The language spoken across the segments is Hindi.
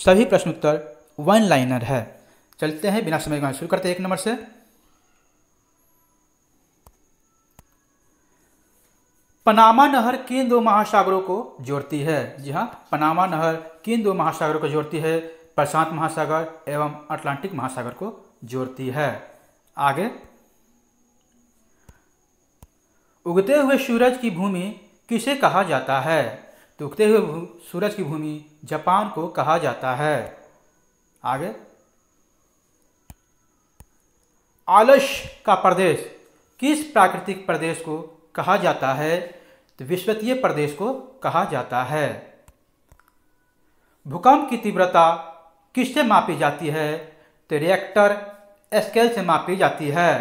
सभी प्रश्न उत्तर वन लाइनर है चलते हैं बिना समय गए शुरू करते हैं एक नंबर से पनामा नहर किन दो महासागरों को जोड़ती है जी हाँ पनामा नहर किन दो महासागरों को जोड़ती है प्रशांत महासागर एवं अटलांटिक महासागर को जोड़ती है आगे उगते हुए सूरज की भूमि किसे कहा जाता है तो उगते हुए सूरज की भूमि जापान को कहा जाता है आगे आलश का प्रदेश किस प्राकृतिक प्रदेश को कहा जाता है तो विश्वतीय प्रदेश को कहा जाता है भूकंप की तीव्रता किससे मापी जाती है तो रिएक्टर स्केल से मापी जाती है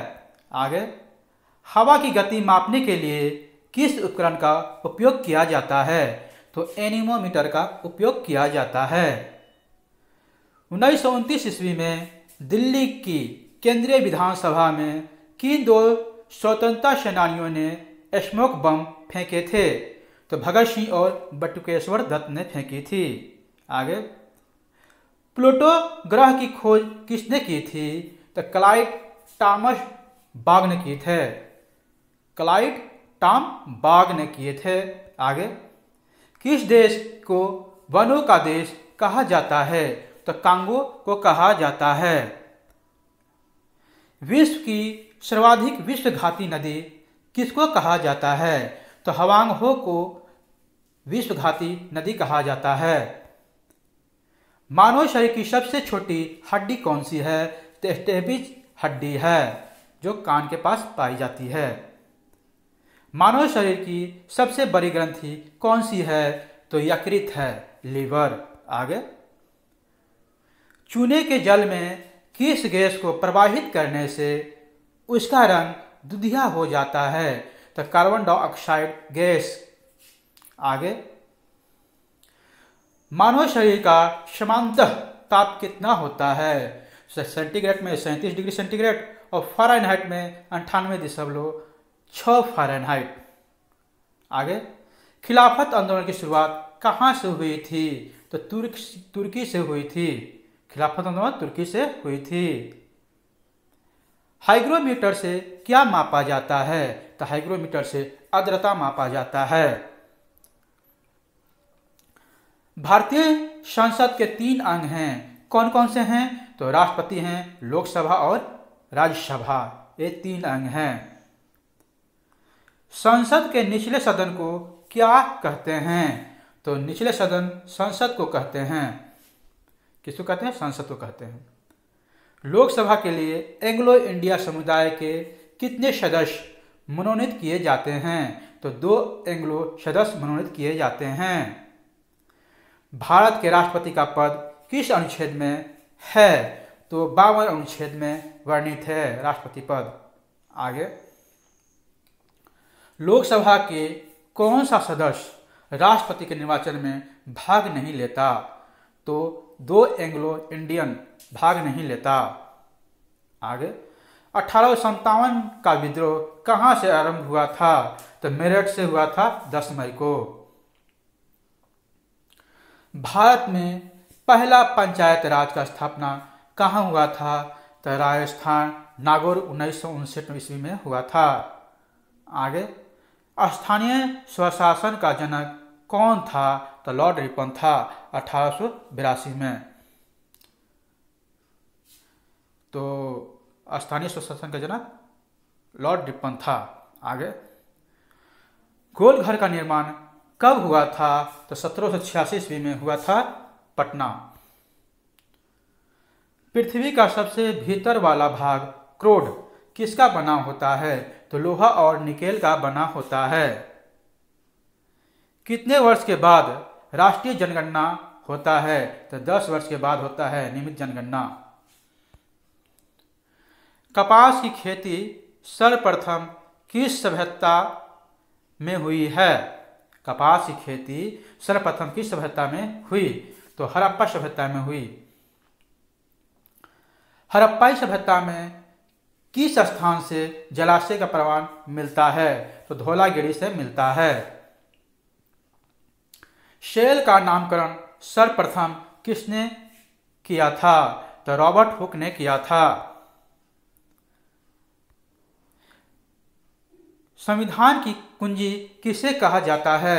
आगे हवा की गति मापने के लिए किस उपकरण का उपयोग किया जाता है तो एनीमोमीटर का उपयोग किया जाता है उन्नीस सौ ईस्वी में दिल्ली की केंद्रीय विधानसभा में किन दो स्वतंत्रता सेनानियों ने स्मोक बम फेंके थे तो भगत सिंह और बटुकेश्वर दत्त ने फेंकी थी आगे प्लूटो ग्रह की खोज किसने की थी तो क्लाइट टॉमस बाग ने की थे क्लाइट टॉम बाग ने किए थे आगे किस देश को वनों का देश कहा जाता है तो कांगो को कहा जाता है विश्व की सर्वाधिक विश्वघाती नदी किसको कहा जाता है तो हवांग हो को विश्वघाती नदी कहा जाता है मानव शरीर की सबसे छोटी हड्डी कौन सी है तो स्टेबिज हड्डी है जो कान के पास पाई जाती है मानव शरीर की सबसे बड़ी ग्रंथि कौन सी है तो यकृत है लीवर आगे चूने के जल में किस गैस को प्रवाहित करने से उसका रंग दुधिया हो जाता है तो कार्बन डाइऑक्साइड गैस आगे मानव शरीर का समांत ताप कितना होता है तो सेंटीग्रेड में सैंतीस डिग्री सेंटीग्रेड और फॉरनहाइट में अंठानवे दशमलव छः फारेनहाइट आगे खिलाफत आंदोलन की शुरुआत कहाँ से हुई थी तो तुर्क तुर्की से हुई थी खिलाफत आंदोलन तुर्की से हुई थी हाइग्रोमीटर से क्या मापा जाता है तो हाइग्रोमीटर से अद्रता मापा जाता है भारतीय संसद के तीन अंग हैं कौन कौन से हैं तो राष्ट्रपति हैं लोकसभा और राज्यसभा ये तीन अंग हैं संसद के निचले सदन को क्या कहते हैं तो निचले सदन संसद को कहते हैं किसको कहते हैं संसद को कहते हैं लोकसभा के लिए एंग्लो इंडिया समुदाय के कितने सदस्य मनोनीत किए जाते हैं तो दो एंग्लो सदस्य मनोनीत किए जाते हैं भारत के राष्ट्रपति का पद किस अनुच्छेद में है तो बावन अनुच्छेद में वर्णित है राष्ट्रपति पद आगे लोकसभा के कौन सा सदस्य राष्ट्रपति के निर्वाचन में भाग नहीं लेता तो दो एंग्लो इंडियन भाग नहीं लेता आगे अठारह का विद्रोह कहाँ से आरंभ हुआ था तो मेरठ से हुआ था 10 मई को भारत में पहला पंचायत राज का स्थापना कहाँ हुआ था तो राजस्थान नागौर उन्नीस सौ ईस्वी में हुआ था आगे स्थानीय स्वशासन का जनक कौन था तो लॉर्ड रिपन था अठारह में तो स्थानीय स्वशासन का जनक लॉर्ड रिपन था आगे गोल घर का निर्माण कब हुआ था तो सत्रह सौ ईस्वी में हुआ था पटना पृथ्वी का सबसे भीतर वाला भाग क्रोड किसका बना होता है तो लोहा और निकेल का बना होता है कितने वर्ष के बाद राष्ट्रीय जनगणना होता है तो 10 वर्ष के बाद होता है नियमित जनगणना कपास की खेती सर्वप्रथम किस सभ्यता में हुई है कपास की खेती सर्वप्रथम किस सभ्यता में हुई तो हरप्पा सभ्यता में हुई हरप्पाई सभ्यता में किस स्थान से जलाशय का प्रमाण मिलता है तो धोलागिरी से मिलता है शेल का नामकरण सर्वप्रथम किसने किया था तो रॉबर्ट हुक ने किया था संविधान की कुंजी किसे कहा जाता है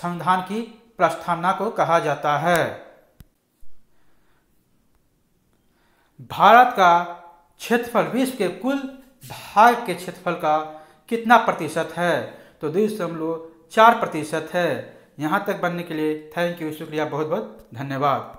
संविधान की प्रस्थापना को कहा जाता है भारत का क्षेत्रफल विश्व के कुल भाग के क्षेत्रफल का कितना प्रतिशत है तो दो दशमलव चार प्रतिशत है यहाँ तक बनने के लिए थैंक यू शुक्रिया बहुत बहुत धन्यवाद